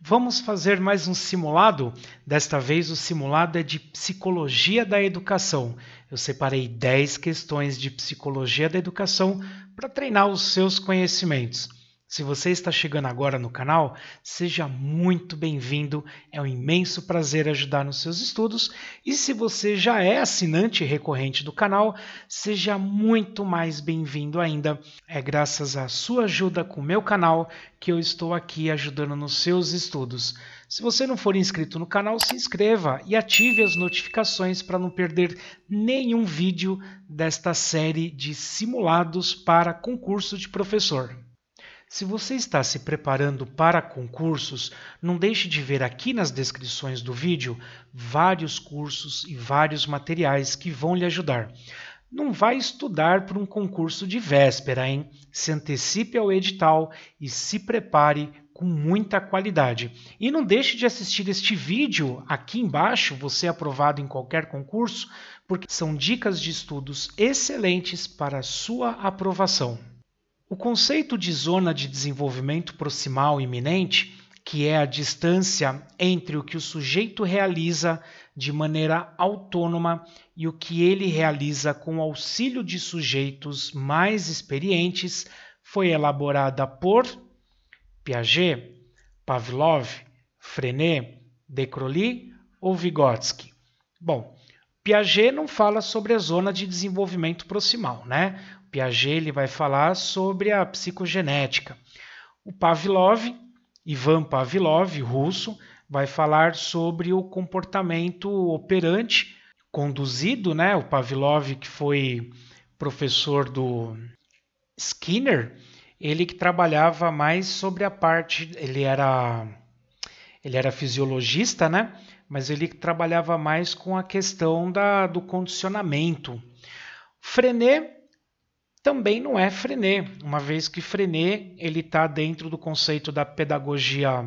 Vamos fazer mais um simulado? Desta vez, o simulado é de Psicologia da Educação. Eu separei 10 questões de Psicologia da Educação para treinar os seus conhecimentos. Se você está chegando agora no canal, seja muito bem-vindo. É um imenso prazer ajudar nos seus estudos. E se você já é assinante recorrente do canal, seja muito mais bem-vindo ainda. É graças à sua ajuda com o meu canal que eu estou aqui ajudando nos seus estudos. Se você não for inscrito no canal, se inscreva e ative as notificações para não perder nenhum vídeo desta série de simulados para concurso de professor. Se você está se preparando para concursos, não deixe de ver aqui nas descrições do vídeo vários cursos e vários materiais que vão lhe ajudar. Não vá estudar para um concurso de véspera, hein? Se antecipe ao edital e se prepare com muita qualidade. E não deixe de assistir este vídeo aqui embaixo, você é aprovado em qualquer concurso, porque são dicas de estudos excelentes para a sua aprovação. O conceito de zona de desenvolvimento proximal iminente, que é a distância entre o que o sujeito realiza de maneira autônoma e o que ele realiza com auxílio de sujeitos mais experientes, foi elaborada por Piaget, Pavlov, Frenet, De Croly ou Vygotsky. Bom, Piaget não fala sobre a zona de desenvolvimento proximal, né? O Piaget ele vai falar sobre a psicogenética. O Pavlov, Ivan Pavlov, russo, vai falar sobre o comportamento operante conduzido, né? O Pavlov que foi professor do Skinner, ele que trabalhava mais sobre a parte, ele era ele era fisiologista, né? mas ele trabalhava mais com a questão da, do condicionamento. Frenet também não é Frenet, uma vez que Frenet ele está dentro do conceito da pedagogia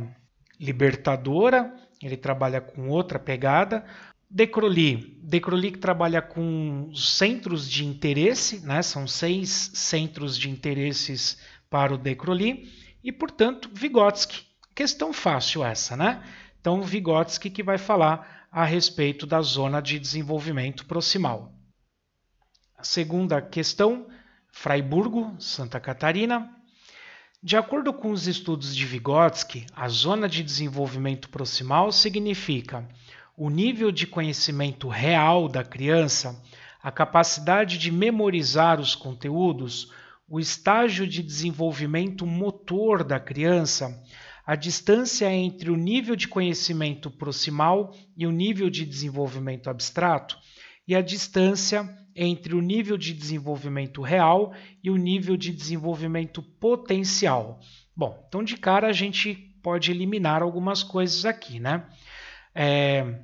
libertadora, ele trabalha com outra pegada. Decroly, Decroly que trabalha com centros de interesse, né? são seis centros de interesses para o Decroly, e portanto Vygotsky. Questão fácil essa, né? Então, Vygotsky que vai falar a respeito da zona de desenvolvimento proximal. A segunda questão, Freiburgo, Santa Catarina. De acordo com os estudos de Vygotsky, a zona de desenvolvimento proximal significa o nível de conhecimento real da criança, a capacidade de memorizar os conteúdos, o estágio de desenvolvimento motor da criança, a distância entre o nível de conhecimento proximal e o nível de desenvolvimento abstrato, e a distância entre o nível de desenvolvimento real e o nível de desenvolvimento potencial. Bom, então de cara a gente pode eliminar algumas coisas aqui, né? É,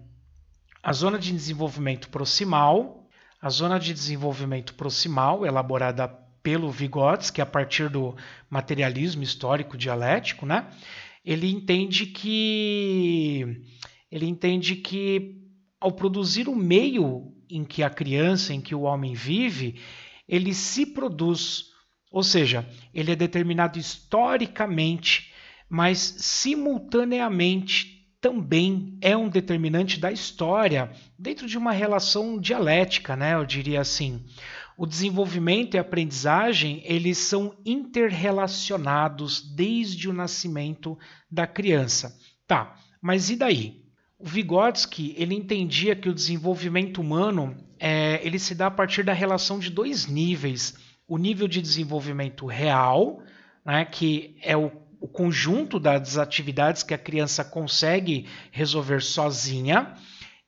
a zona de desenvolvimento proximal, a zona de desenvolvimento proximal elaborada pelo Vygotsky a partir do materialismo histórico dialético, né? ele entende que ele entende que ao produzir o meio em que a criança, em que o homem vive, ele se produz, ou seja, ele é determinado historicamente, mas simultaneamente também é um determinante da história dentro de uma relação dialética, né? Eu diria assim. O desenvolvimento e a aprendizagem, eles são interrelacionados desde o nascimento da criança. Tá, mas e daí? O Vygotsky, ele entendia que o desenvolvimento humano, é, ele se dá a partir da relação de dois níveis. O nível de desenvolvimento real, né, que é o o conjunto das atividades que a criança consegue resolver sozinha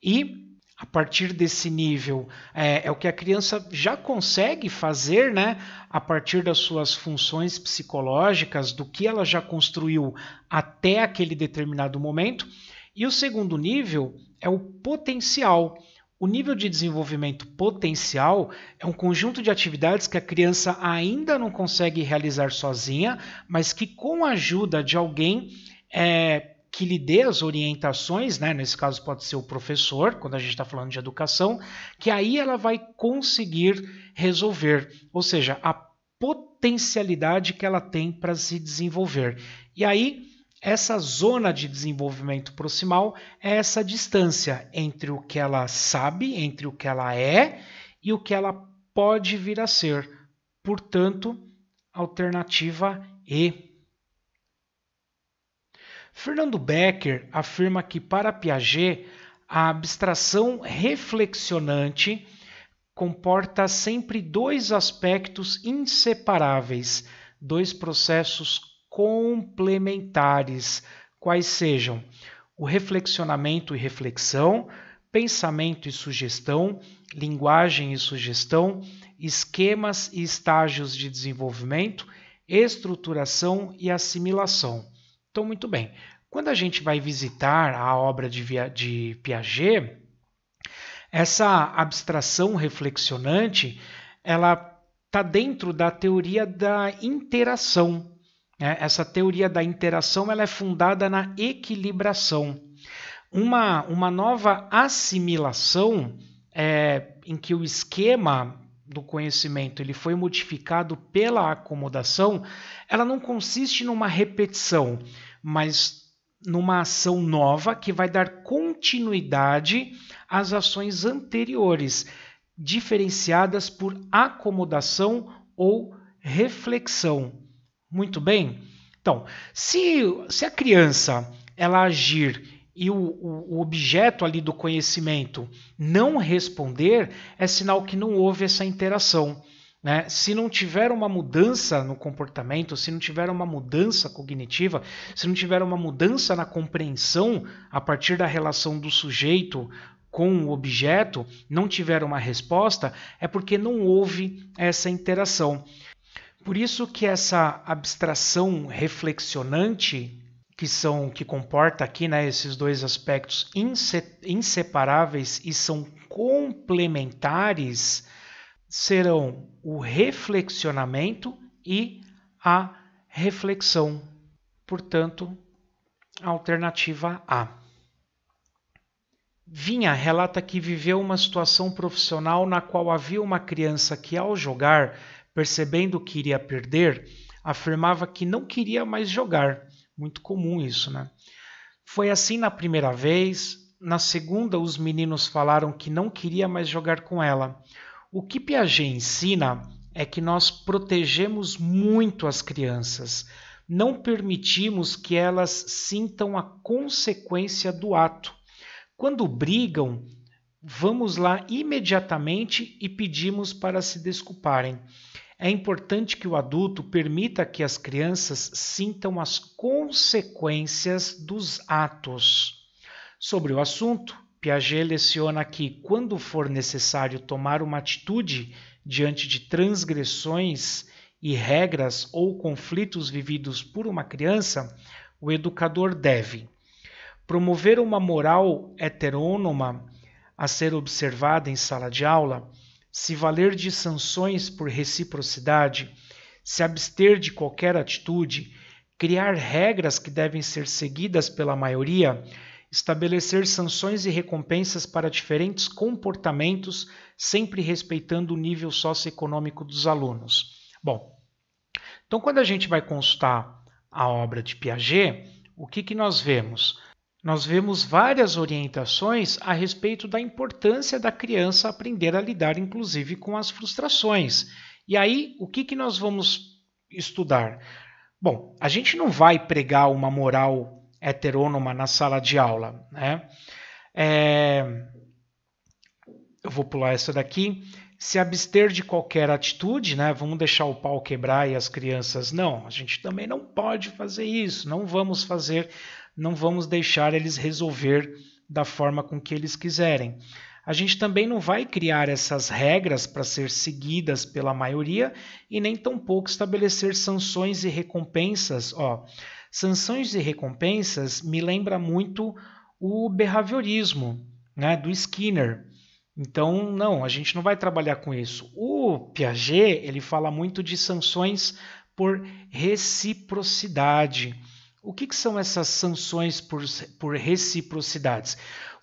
e a partir desse nível. É, é, o que a criança já consegue fazer, né? A partir das suas funções psicológicas, do que ela já construiu até aquele determinado momento. E o segundo nível é o potencial. O nível de desenvolvimento potencial é um conjunto de atividades que a criança ainda não consegue realizar sozinha, mas que, com a ajuda de alguém, é, que lhe dê as orientações, né? nesse caso pode ser o professor, quando a gente está falando de educação, que aí ela vai conseguir resolver, ou seja, a potencialidade que ela tem para se desenvolver. E aí, essa zona de desenvolvimento proximal é essa distância entre o que ela sabe, entre o que ela é e o que ela pode vir a ser. Portanto, alternativa E Fernando Becker afirma que para Piaget a abstração reflexionante comporta sempre dois aspectos inseparáveis, dois processos complementares, quais sejam o reflexionamento e reflexão, pensamento e sugestão, linguagem e sugestão, esquemas e estágios de desenvolvimento, estruturação e assimilação. Então, muito bem. Quando a gente vai visitar a obra de, Via de Piaget, essa abstração reflexionante ela está dentro da teoria da interação. Né? Essa teoria da interação ela é fundada na equilibração. Uma, uma nova assimilação é, em que o esquema do conhecimento ele foi modificado pela acomodação, ela não consiste numa repetição, mas numa ação nova que vai dar continuidade às ações anteriores, diferenciadas por acomodação ou reflexão. Muito bem? Então, se, se a criança ela agir e o, o, objeto ali do conhecimento não responder, é sinal que não houve essa interação. Né? Se não tiver uma mudança no comportamento, se não tiver uma mudança cognitiva, se não tiver uma mudança na compreensão a partir da relação do sujeito com o objeto, não tiver uma resposta, é porque não houve essa interação. Por isso que essa abstração reflexionante que são que comporta aqui, né, esses dois aspectos inseparáveis e são complementares serão o reflexionamento e a reflexão. Portanto, alternativa A. Vinha relata que viveu uma situação profissional na qual havia uma criança que, ao jogar, percebendo que iria perder, afirmava que não queria mais jogar muito comum isso, né? Foi assim na primeira vez. Na segunda, os meninos falaram que não queria mais jogar com ela. O que Piaget ensina é que nós protegemos muito as crianças, não permitimos que elas sintam a consequência do ato. Quando brigam, vamos lá imediatamente e pedimos para se desculparem. É importante que o adulto permita que as crianças sintam as consequências dos atos. Sobre o assunto, Piaget leciona que, quando for necessário tomar uma atitude diante de transgressões e regras ou conflitos vividos por uma criança, o educador deve promover uma moral heterônoma a ser observada em sala de aula, se valer de sanções por reciprocidade, se abster de qualquer atitude, criar regras que devem ser seguidas pela maioria, estabelecer sanções e recompensas para diferentes comportamentos, sempre respeitando o nível socioeconômico dos alunos. Bom, então quando a gente vai consultar a obra de Piaget, o que, que nós vemos? Nós vemos várias orientações a respeito da importância da criança aprender a lidar, inclusive, com as frustrações. E aí, o que, que nós vamos estudar? Bom, a gente não vai pregar uma moral heterônoma na sala de aula. Né? É... Eu vou pular essa daqui. Se abster de qualquer atitude, né? Vamos deixar o pau quebrar e as crianças. Não, a gente também não pode fazer isso, não vamos fazer não vamos deixar eles resolver da forma com que eles quiserem. A gente também não vai criar essas regras para ser seguidas pela maioria e nem tampouco estabelecer sanções e recompensas. Ó, sanções e recompensas me lembra muito o behaviorismo né, do Skinner. Então, não, a gente não vai trabalhar com isso. O Piaget ele fala muito de sanções por reciprocidade. O que, que são essas sanções por, por reciprocidades?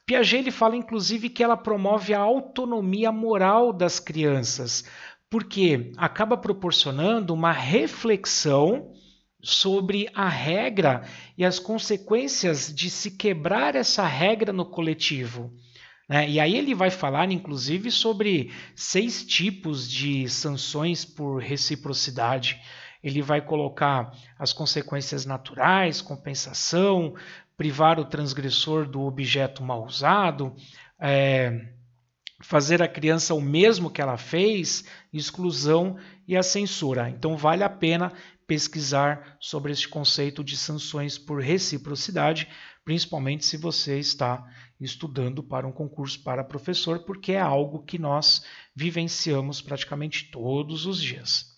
Piaget ele fala inclusive que ela promove a autonomia moral das crianças, porque acaba proporcionando uma reflexão sobre a regra e as consequências de se quebrar essa regra no coletivo. Né? e aí ele vai falar, inclusive, sobre seis tipos de sanções por reciprocidade ele vai colocar as consequências naturais, compensação, privar o transgressor do objeto mal usado, é, fazer a criança o mesmo que ela fez, exclusão e a censura. Então vale a pena pesquisar sobre este conceito de sanções por reciprocidade, principalmente se você está estudando para um concurso para professor, porque é algo que nós vivenciamos praticamente todos os dias.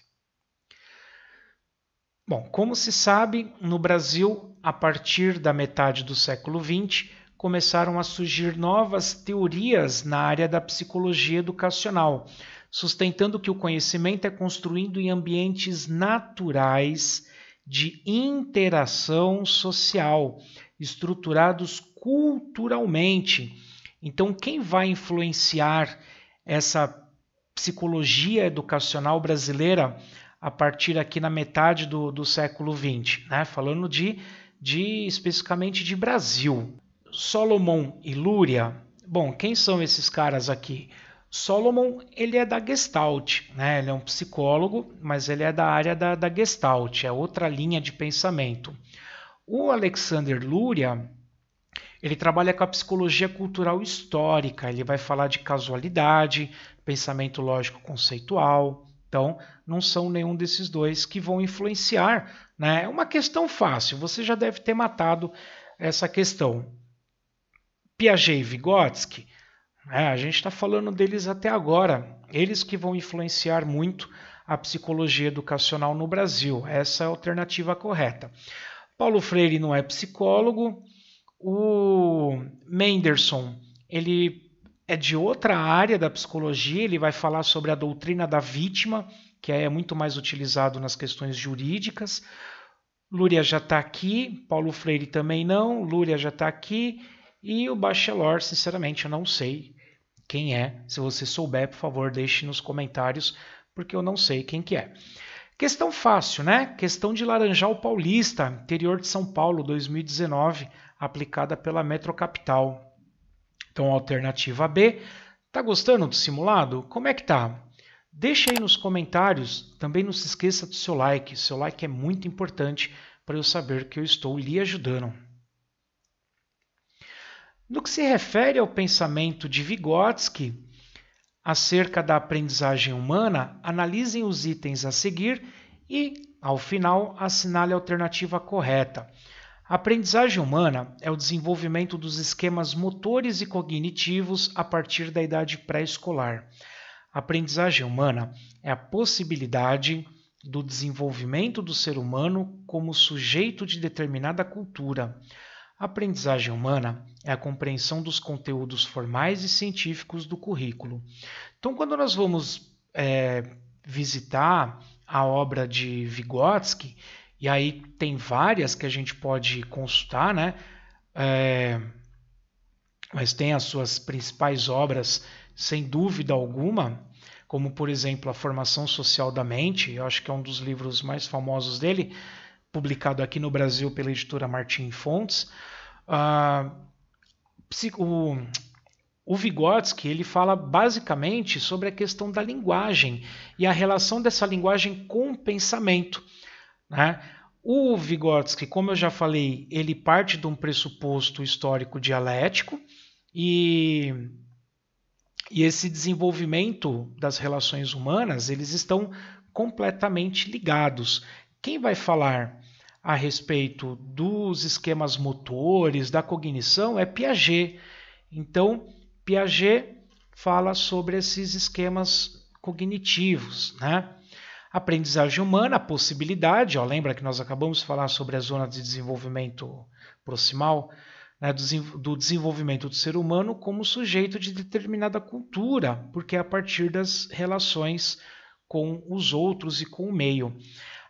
Bom, como se sabe, no Brasil, a partir da metade do século XX, começaram a surgir novas teorias na área da psicologia educacional, sustentando que o conhecimento é construído em ambientes naturais de interação social, estruturados culturalmente. Então, quem vai influenciar essa psicologia educacional brasileira a partir aqui na metade do, do século XX, né? falando de, de especificamente de Brasil. Solomon e Lúria, bom, quem são esses caras aqui? Solomon ele é da Gestalt, né? ele é um psicólogo, mas ele é da área da, da Gestalt, é outra linha de pensamento. O Alexander Lúria, ele trabalha com a psicologia cultural histórica, ele vai falar de casualidade, pensamento lógico conceitual, então, não são nenhum desses dois que vão influenciar. Né? É uma questão fácil, você já deve ter matado essa questão. Piaget e Vygotsky, né? a gente está falando deles até agora, eles que vão influenciar muito a psicologia educacional no Brasil. Essa é a alternativa correta. Paulo Freire não é psicólogo. O Menderson, ele é de outra área da psicologia, ele vai falar sobre a doutrina da vítima, que é muito mais utilizado nas questões jurídicas. Lúria já está aqui, Paulo Freire também não, Lúria já está aqui, e o Bachelor, sinceramente, eu não sei quem é. Se você souber, por favor, deixe nos comentários, porque eu não sei quem que é. Questão fácil, né? Questão de Laranjal Paulista, interior de São Paulo, 2019, aplicada pela Metrocapital. Então, alternativa B. Tá gostando do simulado? Como é que tá? Deixa aí nos comentários, também não se esqueça do seu like. seu like é muito importante para eu saber que eu estou lhe ajudando. No que se refere ao pensamento de Vygotsky acerca da aprendizagem humana, analisem os itens a seguir e, ao final, assinale a alternativa correta. A aprendizagem humana é o desenvolvimento dos esquemas motores e cognitivos a partir da idade pré-escolar. A aprendizagem humana é a possibilidade do desenvolvimento do ser humano como sujeito de determinada cultura. A aprendizagem humana é a compreensão dos conteúdos formais e científicos do currículo. Então, quando nós vamos é, visitar a obra de Vygotsky, e aí tem várias que a gente pode consultar, né? É, mas tem as suas principais obras, sem dúvida alguma, como por exemplo A Formação Social da Mente, eu acho que é um dos livros mais famosos dele, publicado aqui no Brasil pela editora Martins Fontes. Ah, o, o Vygotsky ele fala basicamente sobre a questão da linguagem e a relação dessa linguagem com o pensamento. Né? O Vygotsky, como eu já falei, ele parte de um pressuposto histórico dialético e, e esse desenvolvimento das relações humanas, eles estão completamente ligados. Quem vai falar a respeito dos esquemas motores, da cognição, é Piaget. Então, Piaget fala sobre esses esquemas cognitivos, né? Aprendizagem humana, a possibilidade, ó, lembra que nós acabamos de falar sobre a zona de desenvolvimento proximal, né, do, do desenvolvimento do ser humano como sujeito de determinada cultura, porque é a partir das relações com os outros e com o meio.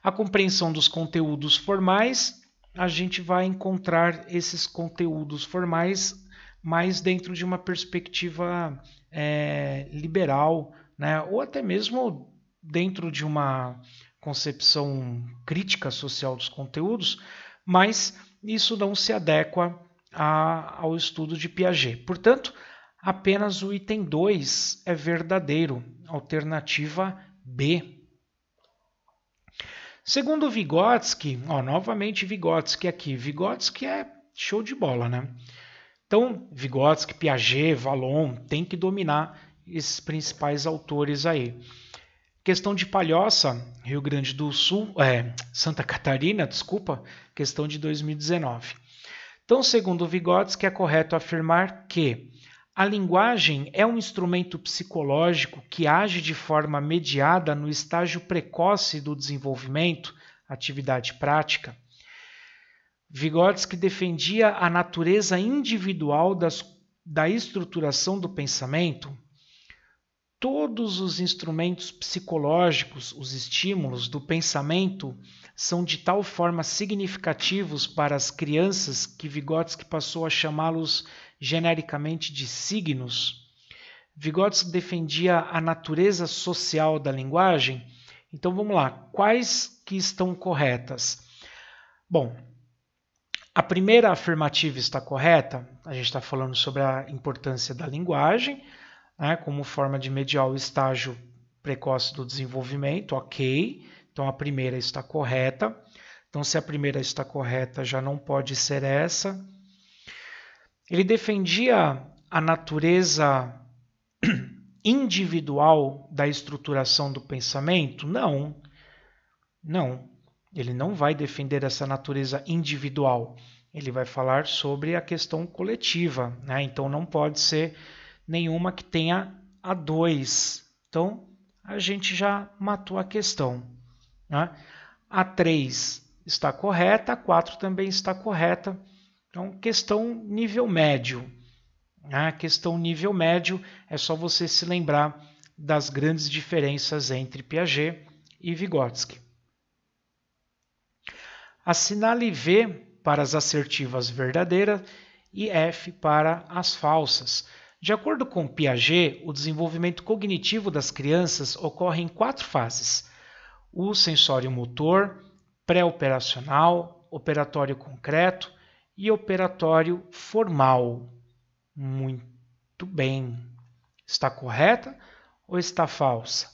A compreensão dos conteúdos formais, a gente vai encontrar esses conteúdos formais mais dentro de uma perspectiva é, liberal, né? ou até mesmo dentro de uma concepção crítica social dos conteúdos, mas isso não se adequa a, ao estudo de Piaget. Portanto, apenas o item 2 é verdadeiro, alternativa B. Segundo Vygotsky, ó, novamente Vygotsky aqui, Vygotsky é show de bola, né? Então, Vygotsky, Piaget, Valon, tem que dominar esses principais autores aí. Questão de Palhoça, Rio Grande do Sul, é, Santa Catarina, desculpa, questão de 2019. Então, segundo Vygotsky, é correto afirmar que a linguagem é um instrumento psicológico que age de forma mediada no estágio precoce do desenvolvimento, atividade prática. Vygotsky defendia a natureza individual das, da estruturação do pensamento, todos os instrumentos psicológicos, os estímulos do pensamento, são de tal forma significativos para as crianças que Vygotsky passou a chamá-los genericamente de signos. Vygotsky defendia a natureza social da linguagem. Então vamos lá, quais que estão corretas? Bom, a primeira afirmativa está correta, a gente está falando sobre a importância da linguagem né, como forma de mediar o estágio precoce do desenvolvimento, ok. Então a primeira está correta. Então, se a primeira está correta, já não pode ser essa. Ele defendia a natureza individual da estruturação do pensamento? Não. Não. Ele não vai defender essa natureza individual. Ele vai falar sobre a questão coletiva. Né? Então, não pode ser nenhuma que tenha a 2. Então, a gente já matou a questão. Né? A 3 está correta, a 4 também está correta. Então, questão nível médio. A né? questão nível médio é só você se lembrar das grandes diferenças entre Piaget e Vygotsky. Assinale V para as assertivas verdadeiras e F para as falsas. De acordo com Piaget, o desenvolvimento cognitivo das crianças ocorre em quatro fases: o sensório motor, pré-operacional, operatório concreto e operatório formal. Muito bem. Está correta ou está falsa?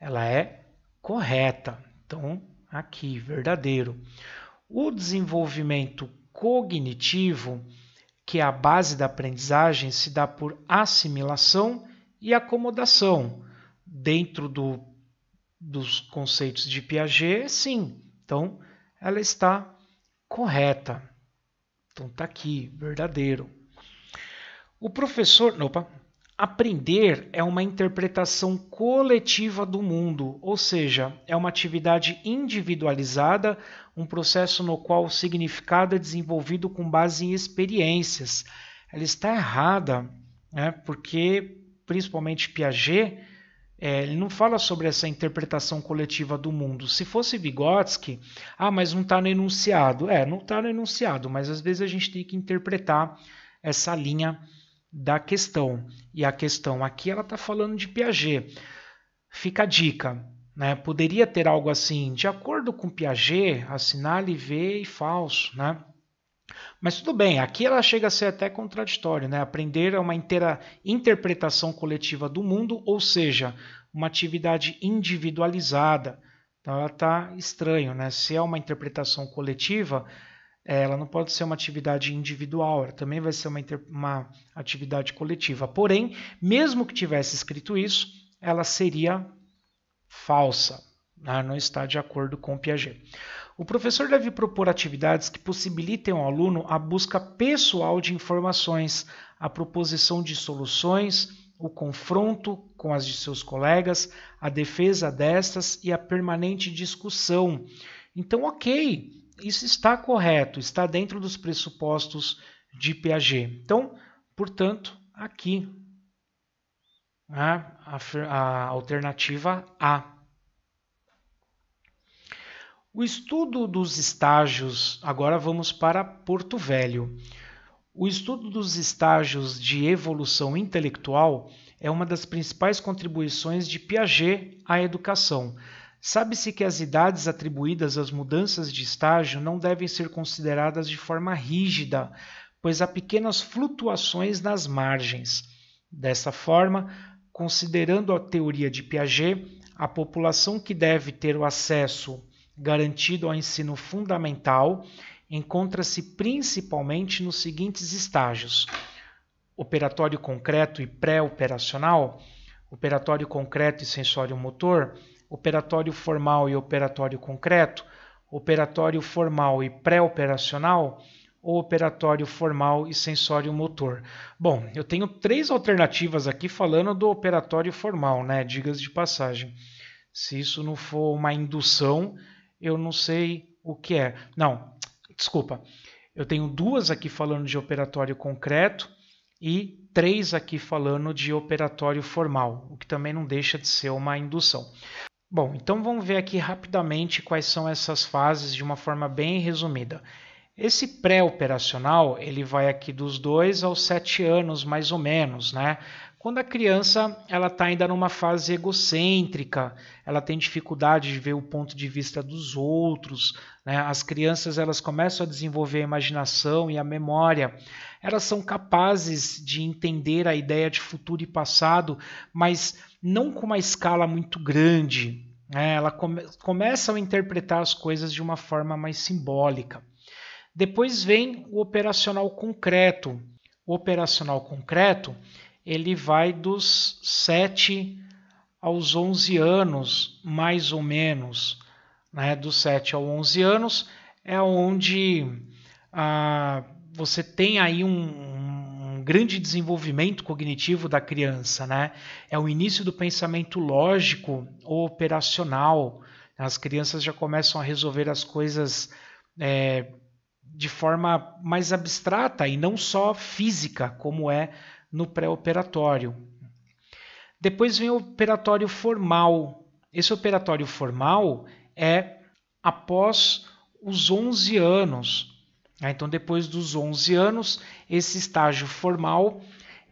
Ela é correta. Então, aqui, verdadeiro. O desenvolvimento cognitivo que a base da aprendizagem se dá por assimilação e acomodação. Dentro do, dos conceitos de Piaget, sim. Então, ela está correta. Então, está aqui, verdadeiro. O professor. Opa! Aprender é uma interpretação coletiva do mundo, ou seja, é uma atividade individualizada um processo no qual o significado é desenvolvido com base em experiências. Ela está errada, né? porque, principalmente Piaget, é, ele não fala sobre essa interpretação coletiva do mundo. Se fosse Vygotsky, ah, mas não está no enunciado. É, não está no enunciado, mas às vezes a gente tem que interpretar essa linha da questão. E a questão aqui ela está falando de Piaget. Fica a dica. Né? Poderia ter algo assim, de acordo com Piaget, assinale V e falso, né? Mas tudo bem, aqui ela chega a ser até contraditória, né? Aprender é uma inteira interpretação coletiva do mundo, ou seja, uma atividade individualizada. Então ela está estranho, né? Se é uma interpretação coletiva, ela não pode ser uma atividade individual, ela também vai ser uma, uma atividade coletiva. Porém, mesmo que tivesse escrito isso, ela seria falsa, né? não está de acordo com Piaget. O professor deve propor atividades que possibilitem ao aluno a busca pessoal de informações, a proposição de soluções, o confronto com as de seus colegas, a defesa destas e a permanente discussão. Então, ok, isso está correto, está dentro dos pressupostos de Piaget. Então, portanto, aqui né? a, a alternativa A. O estudo dos estágios, agora vamos para Porto Velho. O estudo dos estágios de evolução intelectual é uma das principais contribuições de Piaget à educação. Sabe-se que as idades atribuídas às mudanças de estágio não devem ser consideradas de forma rígida, pois há pequenas flutuações nas margens. Dessa forma, Considerando a teoria de Piaget, a população que deve ter o acesso garantido ao ensino fundamental encontra-se principalmente nos seguintes estágios: operatório concreto e pré-operacional, operatório concreto e sensório motor, operatório formal e operatório concreto, operatório formal e pré-operacional, ou operatório formal e sensório motor? Bom, eu tenho três alternativas aqui falando do operatório formal, né? Digas de passagem. Se isso não for uma indução, eu não sei o que é. Não, desculpa. Eu tenho duas aqui falando de operatório concreto e três aqui falando de operatório formal, o que também não deixa de ser uma indução. Bom, então vamos ver aqui rapidamente quais são essas fases de uma forma bem resumida. Esse pré-operacional, ele vai aqui dos 2 aos 7 anos, mais ou menos, né? Quando a criança ela está ainda numa fase egocêntrica, ela tem dificuldade de ver o ponto de vista dos outros, né? as crianças elas começam a desenvolver a imaginação e a memória, elas são capazes de entender a ideia de futuro e passado, mas não com uma escala muito grande. Né? Elas come começam a interpretar as coisas de uma forma mais simbólica. Depois vem o operacional concreto. O operacional concreto ele vai dos 7 aos 11 anos, mais ou menos. Né? Dos 7 aos 11 anos é onde ah, você tem aí um, um, grande desenvolvimento cognitivo da criança. Né? É o início do pensamento lógico ou operacional. As crianças já começam a resolver as coisas é, de forma mais abstrata e não só física, como é no pré-operatório. Depois vem o operatório formal. Esse operatório formal é após os 11 anos. Ah, então, depois dos 11 anos, esse estágio formal,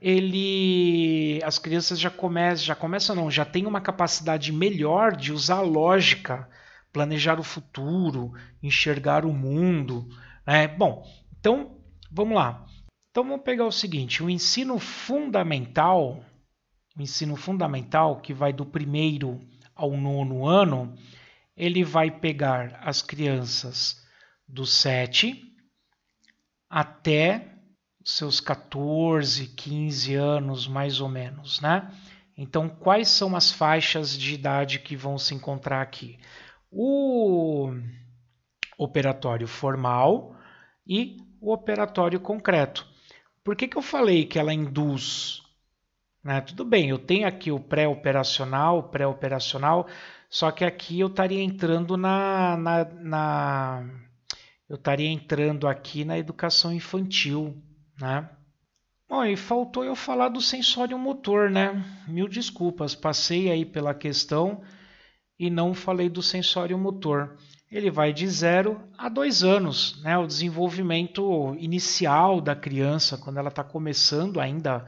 ele, as crianças já começam, já começam não, já têm uma capacidade melhor de usar lógica, planejar o futuro, enxergar o mundo. É, bom, então vamos lá. Então vamos pegar o seguinte: o ensino fundamental, o ensino fundamental que vai do primeiro ao nono ano, ele vai pegar as crianças do 7 até seus 14, 15 anos, mais ou menos, né? Então, quais são as faixas de idade que vão se encontrar aqui? O operatório formal, e o operatório concreto. Por que, que eu falei que ela induz? Né? Tudo bem, eu tenho aqui o pré-operacional, pré-operacional, só que aqui eu estaria entrando na, na, na eu estaria entrando aqui na educação infantil, né? Bom, e faltou eu falar do sensório motor, né? Mil desculpas, passei aí pela questão e não falei do sensório motor ele vai de 0 a 2 anos, né? o desenvolvimento inicial da criança, quando ela está começando ainda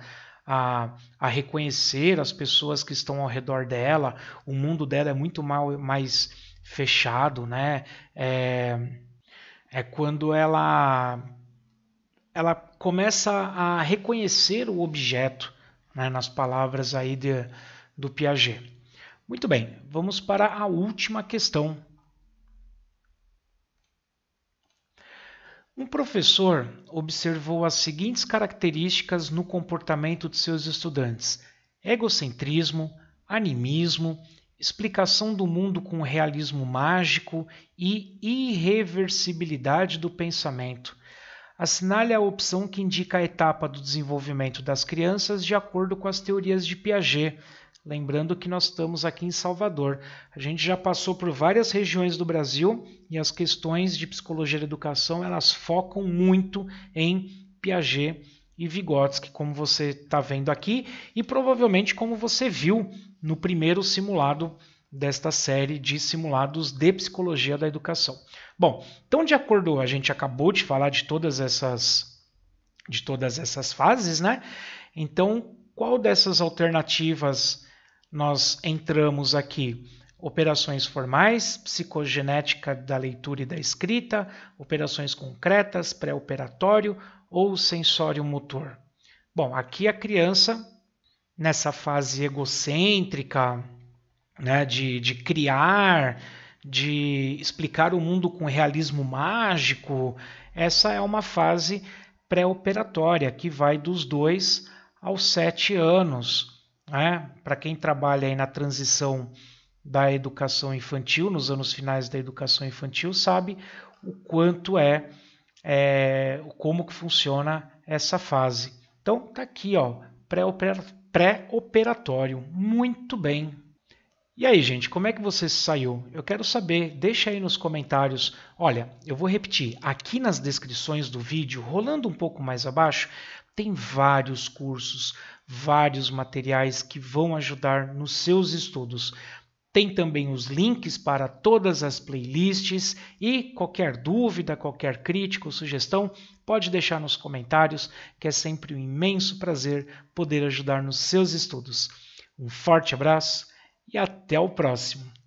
a, a, reconhecer as pessoas que estão ao redor dela, o mundo dela é muito mal, mais fechado, né? É, é quando ela, ela começa a reconhecer o objeto, né? nas palavras aí de, do Piaget. Muito bem, vamos para a última questão Um professor observou as seguintes características no comportamento de seus estudantes: egocentrismo, animismo, explicação do mundo com realismo mágico e irreversibilidade do pensamento. Assinale a opção que indica a etapa do desenvolvimento das crianças de acordo com as teorias de Piaget, Lembrando que nós estamos aqui em Salvador. A gente já passou por várias regiões do Brasil e as questões de psicologia da educação elas focam muito em Piaget e Vygotsky, como você está vendo aqui e provavelmente como você viu no primeiro simulado desta série de simulados de psicologia da educação. Bom, então de acordo a gente acabou de falar de todas essas de todas essas fases, né? Então, qual dessas alternativas nós entramos aqui operações formais, psicogenética da leitura e da escrita, operações concretas, pré-operatório ou sensório motor. Bom, aqui a criança, nessa fase egocêntrica, né, de, de criar, de explicar o mundo com realismo mágico, essa é uma fase pré-operatória que vai dos 2 aos 7 anos né? para quem trabalha aí na transição da educação infantil, nos anos finais da educação infantil, sabe o quanto é, é como que funciona essa fase. Então tá aqui, ó, pré-operatório. Muito bem. E aí, gente, como é que você saiu? Eu quero saber, deixa aí nos comentários. Olha, eu vou repetir, aqui nas descrições do vídeo, rolando um pouco mais abaixo, tem vários cursos, vários materiais que vão ajudar nos seus estudos. Tem também os links para todas as playlists e qualquer dúvida, qualquer crítica ou sugestão, pode deixar nos comentários, que é sempre um imenso prazer poder ajudar nos seus estudos. Um forte abraço e até o próximo!